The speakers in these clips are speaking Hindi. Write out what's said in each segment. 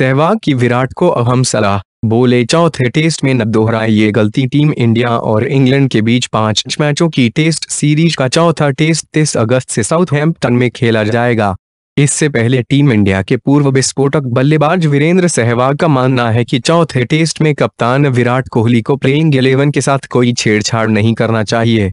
सहवाग की विराट को अहम सलाह बोले चौथे टेस्ट में न दोहराए ये गलती टीम इंडिया और इंग्लैंड के बीच पांच मैचों की टेस्ट सीरीज का चौथा टेस्ट तीस अगस्त से साउथहैम्पटन में खेला जाएगा इससे पहले टीम इंडिया के पूर्व विस्फोटक बल्लेबाज वीरेंद्र सहवाग का मानना है कि चौथे टेस्ट में कप्तान विराट कोहली को प्लेइंग इलेवन के साथ कोई छेड़छाड़ नहीं करना चाहिए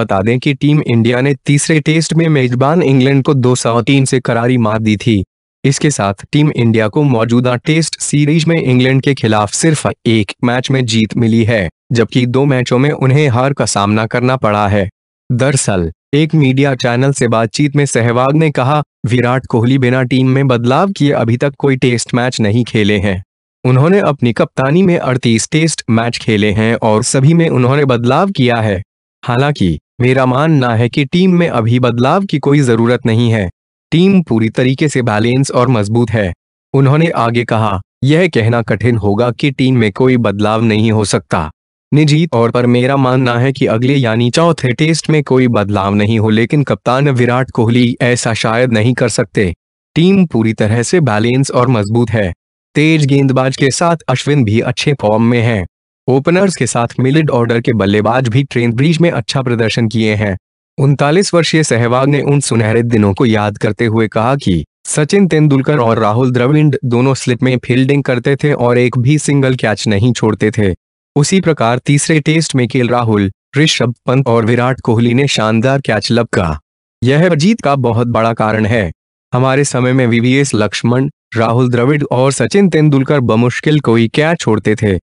बता दें कि टीम इंडिया ने तीसरे टेस्ट में मेजबान इंग्लैंड को दो से करारी मार दी थी इसके साथ टीम इंडिया को मौजूदा टेस्ट सीरीज में इंग्लैंड के खिलाफ सिर्फ एक मैच में जीत मिली है जबकि दो मैचों में उन्हें हार का सामना करना पड़ा है दरअसल एक मीडिया चैनल से बातचीत में सहवाग ने कहा विराट कोहली बिना टीम में बदलाव किए अभी तक कोई टेस्ट मैच नहीं खेले हैं उन्होंने अपनी कप्तानी में 38 टेस्ट मैच खेले हैं और सभी में उन्होंने बदलाव किया है हालांकि मेरा मानना है कि टीम में अभी बदलाव की कोई जरूरत नहीं है टीम पूरी तरीके से बैलेंस और मजबूत है उन्होंने आगे कहा यह कहना कठिन होगा कि टीम में कोई बदलाव नहीं हो सकता निजी तौर पर मेरा मानना है कि अगले यानी चौथे टेस्ट में कोई बदलाव नहीं हो लेकिन कप्तान विराट कोहली ऐसा शायद नहीं कर सकते टीम पूरी तरह से बैलेंस और मजबूत है तेज गेंदबाज के साथ अश्विन भी अच्छे फॉर्म में हैं। ओपनर्स के साथ मिलिड ऑर्डर के बल्लेबाज भी ट्रेन ब्रिज में अच्छा प्रदर्शन किए हैं उनतालीस वर्षीय सहवाग ने उन सुनहरे दिनों को याद करते हुए कहा कि सचिन तेंदुलकर और राहुल द्रविड दोनों स्लिप में फील्डिंग करते थे और एक भी सिंगल कैच नहीं छोड़ते थे उसी प्रकार तीसरे टेस्ट में खेल राहुल ऋषभ पंत और विराट कोहली ने शानदार कैच लपका यह जीत का बहुत बड़ा कारण है हमारे समय में वीवीएस लक्ष्मण राहुल द्रविड और सचिन तेंदुलकर बमुश्किल कोई कैच छोड़ते थे